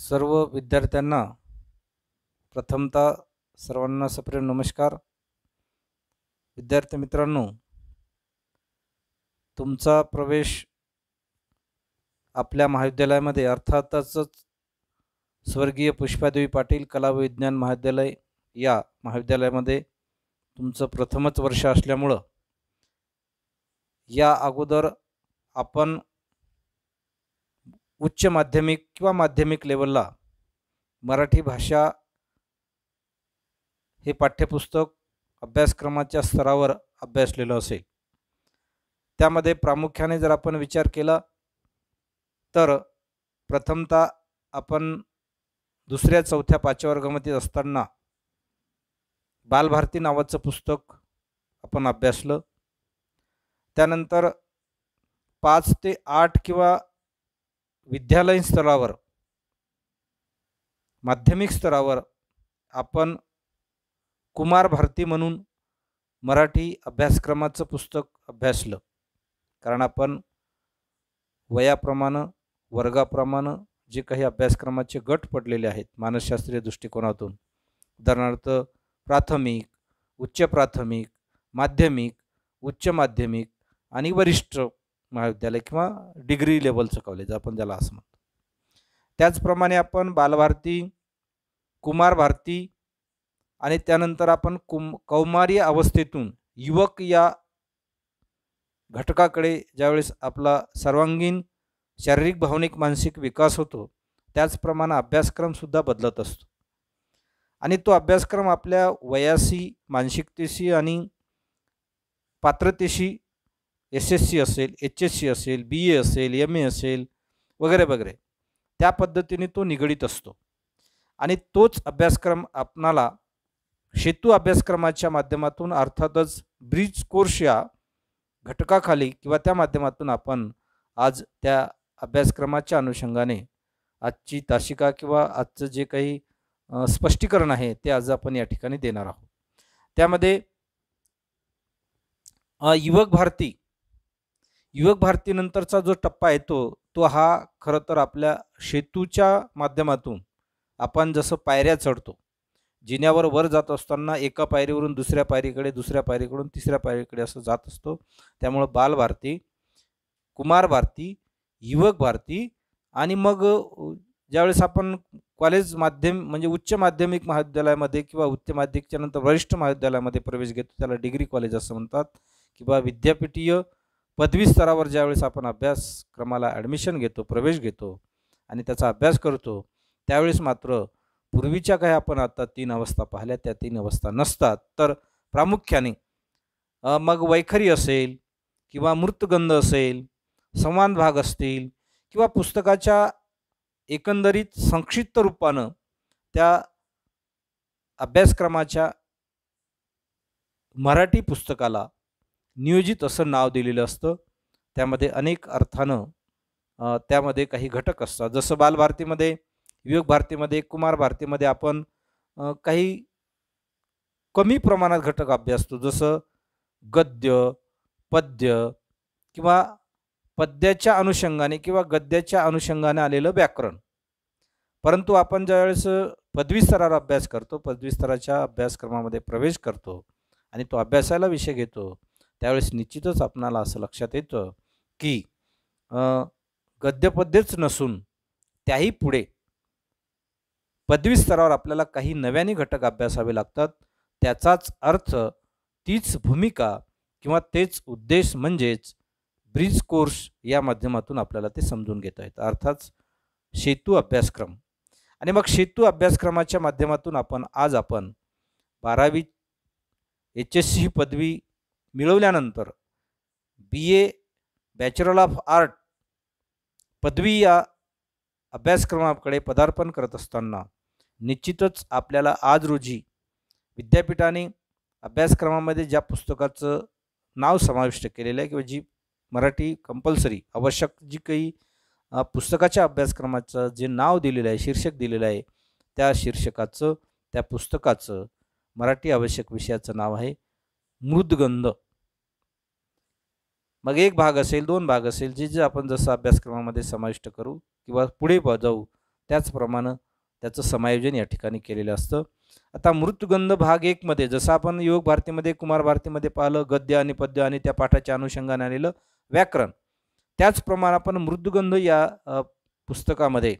सर्व विद्यार्थ्यांना प्रथमतः सर्वांना सप्रेम नमस्कार विद्यार्थी मित्रांनो तुमचा प्रवेश आपल्या महाविद्यालयामध्ये अर्थातच स्वर्गीय पुष्पादेवी पाटील कला व विज्ञान महाविद्यालय या महाविद्यालयामध्ये तुमचं प्रथमच वर्ष असल्यामुळं या अगोदर आपण उच्च माध्यमिक किंवा माध्यमिक लेवलला मराठी भाषा हे पाठ्यपुस्तक अभ्यासक्रमाच्या स्तरावर अभ्यासलेलं असेल त्यामध्ये प्रामुख्याने जर आपण विचार केला तर प्रथमतः आपण दुसऱ्या चौथ्या पाचव्या वर्गामध्ये असताना बालभारती नावाचं पुस्तक आपण अभ्यासलं त्यानंतर पाच ते आठ किंवा विद्यालयीन स्तरावर माध्यमिक स्तरावर आपण कुमार भारती म्हणून मराठी अभ्यासक्रमाचं पुस्तक अभ्यासलं कारण आपण वयाप्रमाणे वर्गाप्रमाणे जे काही अभ्यासक्रमाचे गट पडलेले आहेत मानसशास्त्रीय दृष्टिकोनातून उदाहरणार्थ प्राथमिक उच्च प्राथमिक माध्यमिक उच्च माध्यमिक आणि वरिष्ठ महाविद्यालय किंवा डिग्री लेवलचं कॉलेज आपण ज्याला असं म्हणतो त्याचप्रमाणे आपण बालभारती कुमार भारती आणि त्यानंतर आपण कुम कौमारी अवस्थेतून युवक या घटकाकडे ज्यावेळेस आपला सर्वांगीण शारीरिक भावनिक मानसिक विकास होतो त्याचप्रमाणे अभ्यासक्रमसुद्धा बदलत असतो आणि तो अभ्यासक्रम आपल्या वयाशी मानसिकतेशी आणि पात्रतेशी एस एस सी असेल एच एस सी असेल बी ए असेल एम ए असेल वगैरे वगैरे त्या पद्धतीने तो निगडीत असतो आणि तोच अभ्यासक्रम आपणाला सेतू अभ्यासक्रमाच्या माध्यमातून अर्थातच ब्रिज कोर्स या घटकाखाली किंवा त्या माध्यमातून आपण आज त्या अभ्यासक्रमाच्या अनुषंगाने आजची ताशिका किंवा आजचं जे काही स्पष्टीकरण आहे ते आज आपण या ठिकाणी देणार आहोत त्यामध्ये युवक भारती युवक भारतीनंतरचा जो टप्पा येतो तो हा खरं तर आपल्या सेतूच्या माध्यमातून आपण जसं पायऱ्या चढतो जिन्यावर वर जात असताना एका पायरीवरून दुसऱ्या पायरीकडे दुसऱ्या पायरीकडून तिसऱ्या पायरीकडे असं जात असतो त्यामुळं बालभारती कुमार भारती युवक भारती आणि मग ज्यावेळेस आपण कॉलेज माध्यम म्हणजे उच्च माध्यमिक महाविद्यालयामध्ये किंवा उच्च माध्यमिकच्या नंतर वरिष्ठ महाविद्यालयामध्ये प्रवेश घेतो त्याला डिग्री कॉलेज असं म्हणतात किंवा विद्यापीठीय पदवी स्तरावर ज्यावेळेस आपण अभ्यासक्रमाला ॲडमिशन घेतो प्रवेश घेतो आणि त्याचा अभ्यास करतो त्यावेळेस मात्र पूर्वीच्या काही आपण आता तीन अवस्था पाहिल्या त्या तीन अवस्था नसतात तर प्रामुख्याने मग वैखरी असेल किंवा मृतगंध असेल संवाद भाग असतील किंवा पुस्तकाच्या एकंदरीत संक्षिप्त रूपानं त्या अभ्यासक्रमाच्या मराठी पुस्तकाला नियोजित असं नाव दिलेलं असतं त्यामध्ये अनेक अर्थानं त्यामध्ये काही घटक असतात जसं बालभारतीमध्ये विवेक भारतीमध्ये कुमार भारतीमध्ये आपण काही कमी प्रमाणात घटक अभ्यासतो जसं गद्य पद्य किंवा पद्याच्या अनुषंगाने किंवा गद्याच्या अनुषंगाने आलेलं व्याकरण परंतु आपण ज्यावेळेस पदवी स्तरावर अभ्यास करतो पदवी स्तराच्या अभ्यासक्रमामध्ये प्रवेश करतो आणि तो अभ्यासाला विषय घेतो त्यावेळेस निश्चितच आपणाला असं लक्षात येतं की गद्यपद्यच नसून त्याही पुढे पदवी स्तरावर आपल्याला काही नव्याने घटक अभ्यासावे लागतात त्याचाच अर्थ तीच भूमिका किंवा तेच उद्देश म्हणजेच ब्रिज कोर्स या माध्यमातून आपल्याला ते समजून घेता येतं अर्थात सेतू अभ्यासक्रम आणि मग सेतू अभ्यासक्रमाच्या माध्यमातून आपण आज आपण बारावी एच एस सी ही पदवी मिळवल्यानंतर B A bachelor of art पदवी या अभ्यासक्रमाकडे पदार्पण करत असताना निश्चितच आपल्याला आज रोजी विद्यापीठाने अभ्यासक्रमामध्ये ज्या पुस्तकाचं नाव समाविष्ट केलेलं आहे किंवा जी मराठी कंपल्सरी आवश्यक जी काही पुस्तकाच्या अभ्यासक्रमाचं जे नाव दिलेलं आहे शीर्षक दिलेलं आहे त्या शीर्षकाचं त्या पुस्तकाचं मराठी आवश्यक विषयाचं नाव आहे मृदगंध मग एक भाग असेल दोन भाग असेल जे जे आपण जसं अभ्यासक्रमामध्ये समाविष्ट करू किंवा पुढे जाऊ त्याचप्रमाणे त्याचं समायोजन या ठिकाणी केलेलं असतं आता मृतगंध भाग एकमध्ये जसं आपण योग भारतीमध्ये कुमार भारतीमध्ये पाहिलं गद्य आणि पद्य आणि त्या पाठाच्या अनुषंगाने आलेलं व्याकरण त्याचप्रमाणे आपण मृदगंध या पुस्तकामध्ये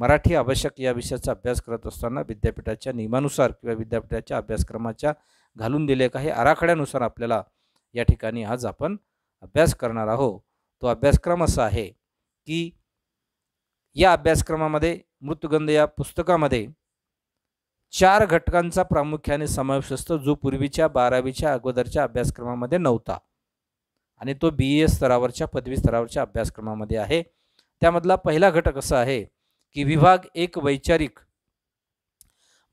मराठी आवश्यक या विषयाचा अभ्यास करत असताना विद्यापीठाच्या नियमानुसार किंवा विद्यापीठाच्या अभ्यासक्रमाच्या घालून दिले काही आराखड्यानुसार आपल्याला या ठिकाणी आज आपण अभ्यास करणार आहोत तो अभ्यासक्रम असा आहे की या अभ्यासक्रमामध्ये मृतगंध या पुस्तकामध्ये चार घटकांचा प्रामुख्याने समावेश असतो जो पूर्वीच्या बारावीच्या अगोदरच्या अभ्यासक्रमामध्ये नव्हता आणि तो बी ए e स्तरावरच्या पदवी स्तरावरच्या अभ्यासक्रमामध्ये आहे त्यामधला पहिला घटक असा आहे की विभाग एक वैचारिक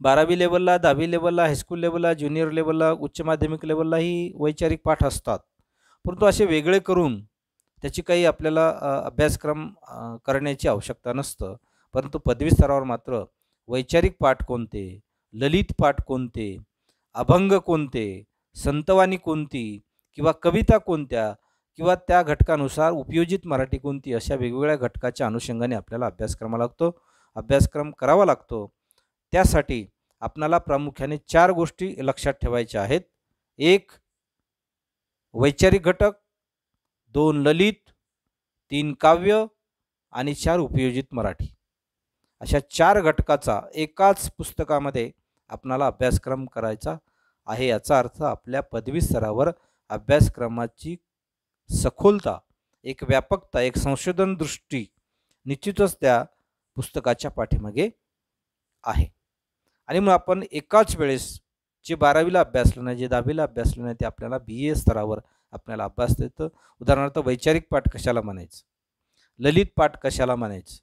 बारावी लेवलला दहावी लेवलला हायस्कूल लेवलला ज्युनियर लेवलला उच्च माध्यमिक लेवललाही वैचारिक पाठ असतात परंतु असे वेगळे करून त्याची काही आपल्याला अभ्यासक्रम करण्याची आवश्यकता नसतं परंतु पदवी स्तरावर मात्र वैचारिक पाठ कोणते ललित पाठ कोणते अभंग कोणते संतवाणी कोणती किंवा कविता कोणत्या किंवा त्या घटकानुसार उपयोजित मराठी कोणती अशा वेगवेगळ्या घटकाच्या अनुषंगाने आपल्याला अभ्यासक्रमा लागतो अभ्यासक्रम करावा लागतो त्यासाठी आपणाला प्रामुख्याने चार गोष्टी लक्षात ठेवायच्या आहेत एक वैचारिक घटक दोन ललित तीन काव्य आणि चार उपयोजित मराठी अशा चार घटकाचा एकाच पुस्तकामध्ये आपणाला अभ्यासक्रम करायचा आहे याचा अर्थ आपल्या पदवी स्तरावर अभ्यासक्रमाची सखोलता एक व्यापकता एक संशोधन दृष्टी निश्चितच त्या पुस्तकाच्या पाठीमागे आहे आणि मग आपण एकाच वेळेस जे बारावीला अभ्यासलं नाही जे दहावीला अभ्यासलं नाही ते आपल्याला बी ए स्तरावर आपल्याला अभ्यास देतं उदाहरणार्थ वैचारिक पाठ कशाला म्हणायचं ललित पाठ कशाला म्हणायचं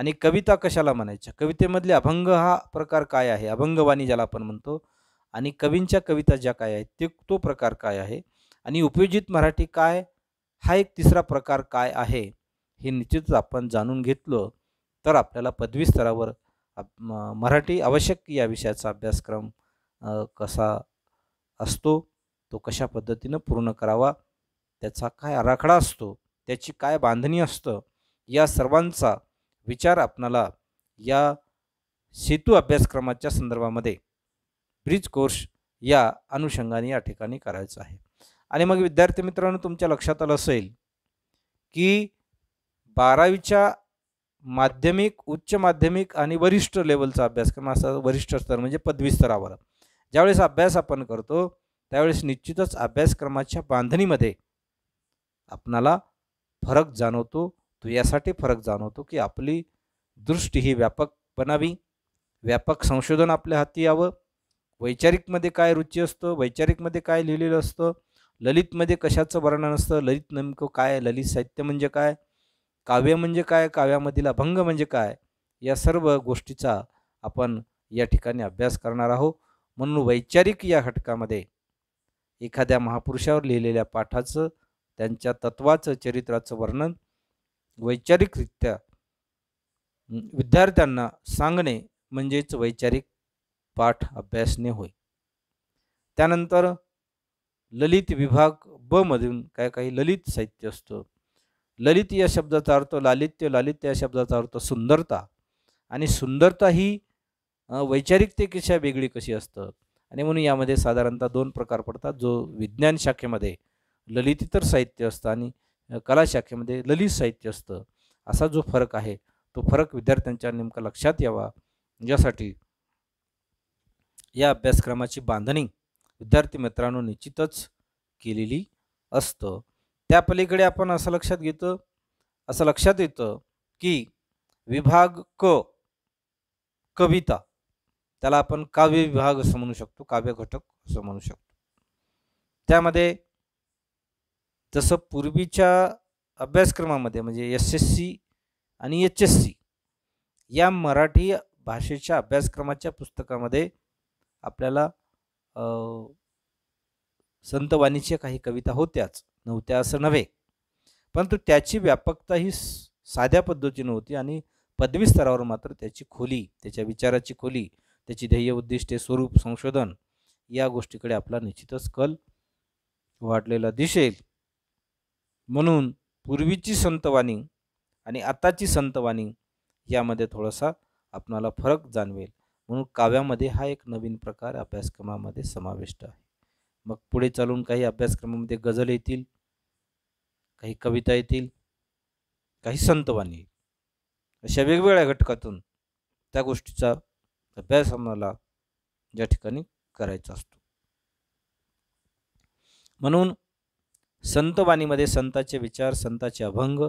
आणि कविता कशाला म्हणायच्या कवितेमधले अभंग हा प्रकार काय आहे अभंगवाणी ज्याला आपण म्हणतो आणि कवींच्या कविता ज्या काय आहेत ते तो प्रकार काय आहे आणि उपयोजित मराठी काय हा एक तिसरा प्रकार काय आहे हे निश्चितच आपण जाणून घेतलं तर आपल्याला पदवी स्तरावर मराठी आवश्यक या विषयाचा अभ्यासक्रम कसा असतो तो कशा पद्धतीनं पूर्ण करावा त्याचा काय आराखडा असतो त्याची काय बांधणी असतं या सर्वांचा विचार आपणाला या सेतू अभ्यासक्रमाच्या संदर्भामध्ये ब्रिज कोर्स या अनुषंगाने या ठिकाणी करायचा आहे आणि मग विद्यार्थी मित्रांनो तुमच्या लक्षात आलं असेल की बारावीच्या माध्यमिक उच्च माध्यमिक आणि वरिष्ठ लेवलचा अभ्यासक्रम असा वरिष्ठ स्तर म्हणजे पदवी स्तरावर ज्यावेळेस अभ्यास आपण करतो त्यावेळेस निश्चितच अभ्यासक्रमाच्या बांधणीमध्ये आपणाला फरक जाणवतो तो यासाठी फरक जाणवतो की आपली दृष्टी ही व्यापक बनावी व्यापक संशोधन आपल्या हाती यावं वैचारिकमध्ये काय रुची असतं वैचारिकमध्ये काय लिहिलेलं असतं ललितमध्ये कशाचं वर्णन असतं ललित नेमकं काय ललित साहित्य म्हणजे काय काव्य म्हणजे काय काव्यामधील अभंग म्हणजे काय या सर्व गोष्टीचा आपण या ठिकाणी अभ्यास करणार आहोत म्हणून वैचारिक या घटकामध्ये एखाद्या महापुरुषावर लिहिलेल्या पाठाचं त्यांच्या तत्वाचं चरित्राचं वर्णन वैचारिकरित्या विद्यार्थ्यांना सांगणे म्हणजेच वैचारिक पाठ अभ्यासने होय त्यानंतर ललित विभाग ब मधून काय काही ललित साहित्य असतं ललित या शब्दाचा अर्थ लालित्य लालित्य या शब्दाचा अर्थ सुंदरता आणि सुंदरता ही वैचारिकतेपेक्षा वेगळी कशी असतं आणि म्हणून यामध्ये साधारणतः दोन प्रकार पडतात जो विज्ञान शाखेमध्ये ललितेतर साहित्य असतं आणि कला शाखेमध्ये ललित साहित्य असतं असा जो फरक आहे तो फरक विद्यार्थ्यांच्या नेमका लक्षात यावा यासाठी या अभ्यासक्रमाची बांधणी विद्यार्थी मित्रांनो निश्चितच केलेली असतं त्या पलीकडे आपण असं लक्षात घेतो असं लक्षात येतं की विभाग क कविता त्याला आपण काव्य विभाग असं म्हणू शकतो काव्य घटक असं म्हणू शकतो त्यामध्ये जसं पूर्वीच्या अभ्यासक्रमामध्ये म्हणजे एस एस सी आणि एच एस सी या मराठी भाषेच्या अभ्यासक्रमाच्या पुस्तकामध्ये आपल्याला संतवाणीच्या काही कविता होत्याच नव्हत्या असं नव्हे परंतु त्याची व्यापकता ही साध्या पद्धतीनं होती आणि पदवी स्तरावर मात्र त्याची खोली त्याच्या विचाराची खोली त्याची ध्येय उद्दिष्टे स्वरूप संशोधन या गोष्टीकडे आपला निश्चितच कल वाढलेला दिसेल म्हणून पूर्वीची संतवाणी आणि आताची संतवाणी यामध्ये थोडासा आपणाला फरक जाणवेल म्हणून काव्यामध्ये हा एक नवीन प्रकार अभ्यासक्रमामध्ये समाविष्ट आहे मग पुढे चालून काही अभ्यासक्रमामध्ये गझल येतील काही कविता येतील काही संतवाणी अशा वेगवेगळ्या घटकातून त्या गोष्टीचा अभ्यास आम्हाला या ठिकाणी करायचा असतो म्हणून संतवाणीमध्ये संताचे विचार संताचे अभंग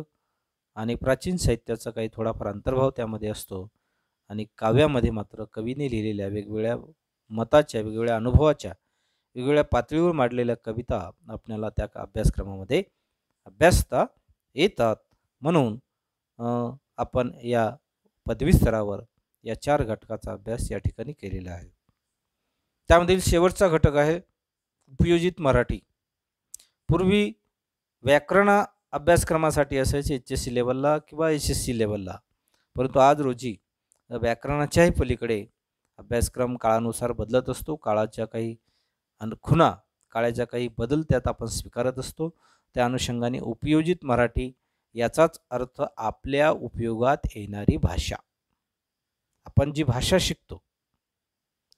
आणि प्राचीन साहित्याचा काही थोडाफार अंतर्भाव त्यामध्ये असतो आणि काव्यामध्ये मात्र कवीने लिहिलेल्या वेगवेगळ्या मताच्या वेगवेगळ्या अनुभवाच्या वेगवेगळ्या पातळीवर मांडलेल्या कविता आपल्याला त्या अभ्यासक्रमामध्ये अभ्यासता येतात म्हणून आपण या पदवीस्तरावर या चार घटकाचा अभ्यास या ठिकाणी केलेला आहे त्यामधील शेवटचा घटक आहे उपयोजित मराठी पूर्वी व्याकरण अभ्यासक्रमासाठी असायचे एच एस सी लेवलला किंवा एस एस सी लेवलला परंतु आज रोजी व्याकरणाच्याही पलीकडे अभ्यासक्रम काळानुसार बदलत असतो काळाच्या काही अन खुणा काळाच्या काही बदल त्यात आपण स्वीकारत असतो त्या अनुषंगाने उपयोजित मराठी याचाच अर्थ आपल्या उपयोगात येणारी भाषा आपण जी भाषा शिकतो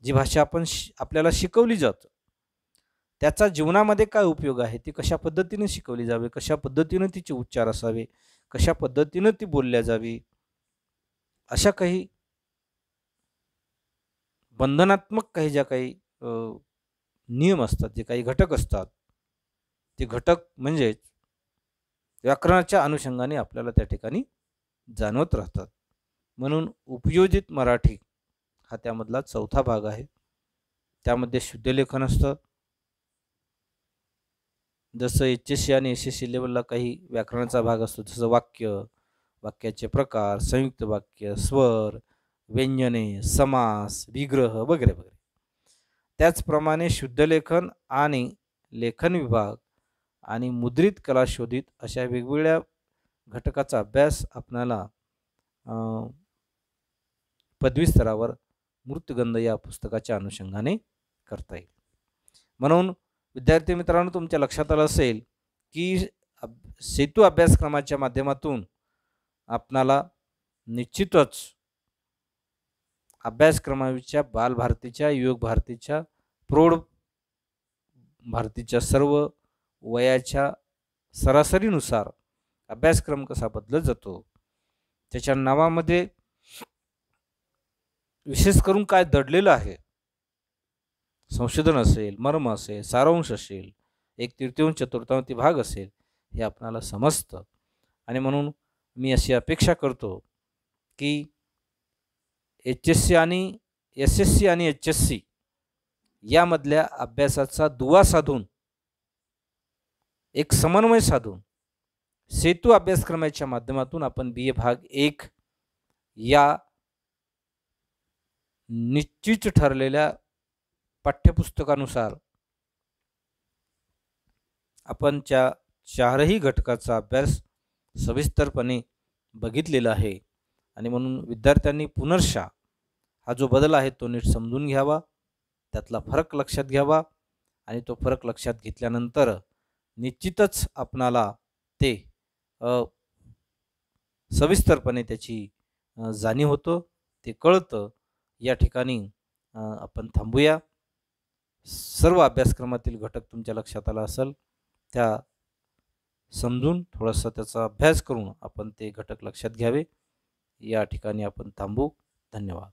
जी भाषा आपण शि आपल्याला शिकवली जातं त्याचा जीवनामध्ये काय उपयोग आहे ती कशा पद्धतीने शिकवली जावे कशा पद्धतीनं तिचे उच्चार असावे कशा पद्धतीनं ती बोलल्या जावी अशा काही बंधनात्मक काही ज्या काही नियम असतात जे काही घटक असतात ते घटक म्हणजेच व्याकरणाच्या अनुषंगाने आपल्याला त्या ठिकाणी जाणवत राहतात म्हणून उपयोजित मराठी हा त्यामधला चौथा भाग आहे त्यामध्ये शुद्धलेखन असतं जसं एच एस सी आणि एस एस सी लेवलला काही व्याकरणाचा भाग असतो जसं वाक्य वाक्याचे प्रकार संयुक्त वाक्य स्वर व्यंजने समास विग्रह वगैरे वगैरे त्याचप्रमाणे शुद्धलेखन आणि लेखन विभाग आणि मुद्रित कला शोधित अशा वेगवेगळ्या घटकाचा अभ्यास आपणाला पदवी स्तरावर मृतगंध या पुस्तकाच्या अनुषंगाने करता येईल म्हणून विद्यार्थी मित्रांनो तुमच्या लक्षात आलं असेल की सेतू अभ्यासक्रमाच्या माध्यमातून आपणाला निश्चितच अभ्यासक्रमाच्या बालभारतीच्या युवक भारतीच्या प्रौढ भारतीच्या सर्व वयाच्या सरासरीनुसार अभ्यासक्रम कसा बदलत जातो त्याच्या नावामध्ये विशेष करून काय दडलेलं आहे संशोधन असेल मर्म असेल सारांश असेल एक तृतीयांश चतुर्थांती भाग असेल हे आपणाला समजतं आणि म्हणून मी अशी अपेक्षा करतो की एच एस सी आणि एस एस सी आणि एच एस सी यामधल्या अभ्यासाचा दुवा साधून एक समन्वय साधून सेतू अभ्यासक्रमाच्या माध्यमातून आपण बी ए भाग एक या निश्चित ठरलेल्या पाठ्यपुस्तकानुसार आपण चारही घटकाचा अभ्यास सविस्तरपणे बघितलेला आहे आणि म्हणून विद्यार्थ्यांनी पुनर्शा हा जो बदल आहे तो नीट समजून घ्यावा त्यातला फरक लक्षात घ्यावा आणि तो फरक लक्षात घेतल्यानंतर निश्चितच आपणाला ते सविस्तरपणे त्याची जाणीव होतं ते कळतं या ठिकाणी आपण थांबूया सर्व अभ्यासक्रमातील घटक तुमच्या लक्षात आला असेल त्या समजून थोडासा त्याचा अभ्यास करून आपण ते घटक लक्षात घ्यावे या ठिकाणी आपण थांबू धन्यवाद